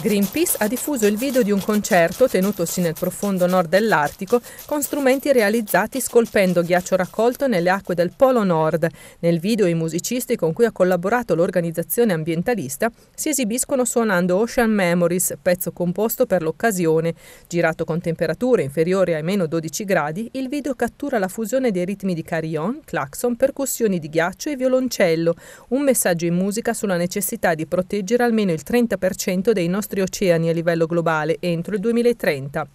Greenpeace ha diffuso il video di un concerto tenutosi nel profondo nord dell'Artico con strumenti realizzati scolpendo ghiaccio raccolto nelle acque del Polo Nord. Nel video i musicisti con cui ha collaborato l'organizzazione ambientalista si esibiscono suonando Ocean Memories, pezzo composto per l'occasione. Girato con temperature inferiori ai meno 12 gradi, il video cattura la fusione dei ritmi di carillon, clacson, percussioni di ghiaccio e violoncello, un messaggio in musica sulla necessità di proteggere almeno il 30% dei nostri nostri oceani a livello globale entro il 2030.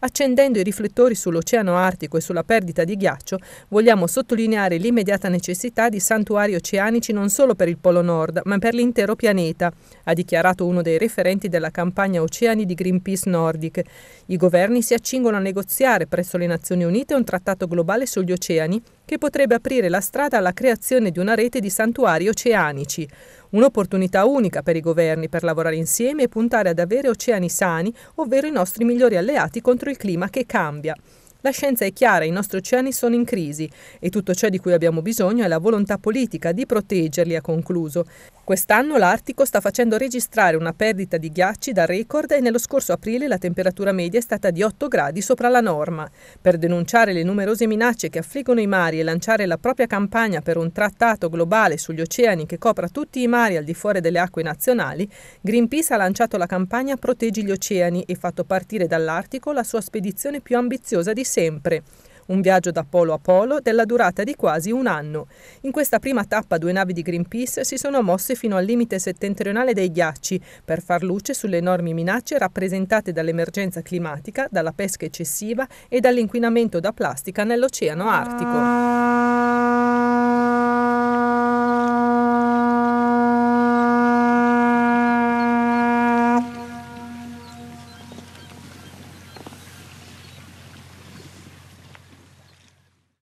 Accendendo i riflettori sull'Oceano Artico e sulla perdita di ghiaccio, vogliamo sottolineare l'immediata necessità di santuari oceanici non solo per il Polo Nord, ma per l'intero pianeta, ha dichiarato uno dei referenti della campagna Oceani di Greenpeace Nordic. I governi si accingono a negoziare presso le Nazioni Unite un trattato globale sugli oceani che potrebbe aprire la strada alla creazione di una rete di santuari oceanici. Un'opportunità unica per i governi per lavorare insieme e puntare ad avere oceani sani, ovvero i nostri migliori alleati contro il clima che cambia. La scienza è chiara, i nostri oceani sono in crisi e tutto ciò di cui abbiamo bisogno è la volontà politica di proteggerli, ha concluso. Quest'anno l'Artico sta facendo registrare una perdita di ghiacci da record e nello scorso aprile la temperatura media è stata di 8 gradi sopra la norma. Per denunciare le numerose minacce che affliggono i mari e lanciare la propria campagna per un trattato globale sugli oceani che copra tutti i mari al di fuori delle acque nazionali, Greenpeace ha lanciato la campagna Proteggi gli oceani e fatto partire dall'Artico la sua spedizione più ambiziosa di sempre un viaggio da polo a polo della durata di quasi un anno. In questa prima tappa due navi di Greenpeace si sono mosse fino al limite settentrionale dei ghiacci per far luce sulle enormi minacce rappresentate dall'emergenza climatica, dalla pesca eccessiva e dall'inquinamento da plastica nell'Oceano Artico.